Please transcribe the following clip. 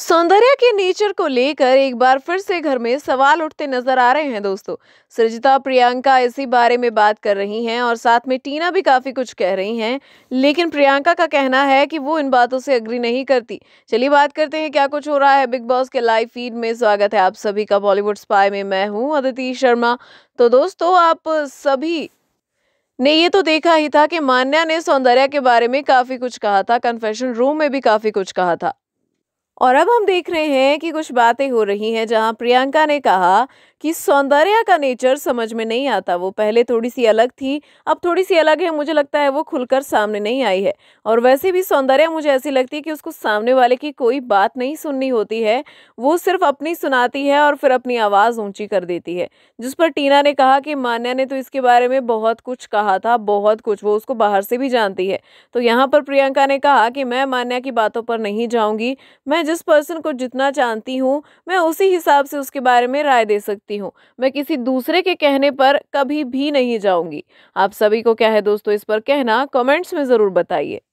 सौंदर्य के नेचर को लेकर एक बार फिर से घर में सवाल उठते नजर आ रहे हैं दोस्तों सृजिता प्रियंका इसी बारे में बात कर रही हैं और साथ में टीना भी काफी कुछ कह रही हैं लेकिन प्रियंका का कहना है कि वो इन बातों से अग्री नहीं करती चलिए बात करते हैं क्या कुछ हो रहा है बिग बॉस के लाइव फीड में स्वागत है आप सभी का बॉलीवुड स्पाई में मैं हूँ अदिति शर्मा तो दोस्तों आप सभी ने ये तो देखा ही था कि मान्या ने सौंदर्या के बारे में काफ़ी कुछ कहा था कन्फेशन रूम में भी काफ़ी कुछ कहा था और अब हम देख रहे हैं कि कुछ बातें हो रही हैं जहां प्रियंका ने कहा कि सौंदर्या का नेचर समझ में नहीं आता वो पहले थोड़ी सी अलग थी अब थोड़ी सी अलग है मुझे लगता है वो खुलकर सामने नहीं आई है और वैसे भी सौंदर्या मुझे ऐसी लगती है कि उसको सामने वाले की कोई बात नहीं सुननी होती है वो सिर्फ अपनी सुनाती है और फिर अपनी आवाज़ ऊंची कर देती है जिस पर टीना ने कहा कि मान्या ने तो इसके बारे में बहुत कुछ कहा था बहुत कुछ वो उसको बाहर से भी जानती है तो यहाँ पर प्रियंका ने कहा कि मैं मान्या की बातों पर नहीं जाऊँगी मैं जिस पर्सन को जितना जानती हूँ मैं उसी हिसाब से उसके बारे में राय दे सकती सकती हूँ मैं किसी दूसरे के कहने पर कभी भी नहीं जाऊंगी आप सभी को क्या है दोस्तों इस पर कहना कमेंट्स में ज़रूर बताइए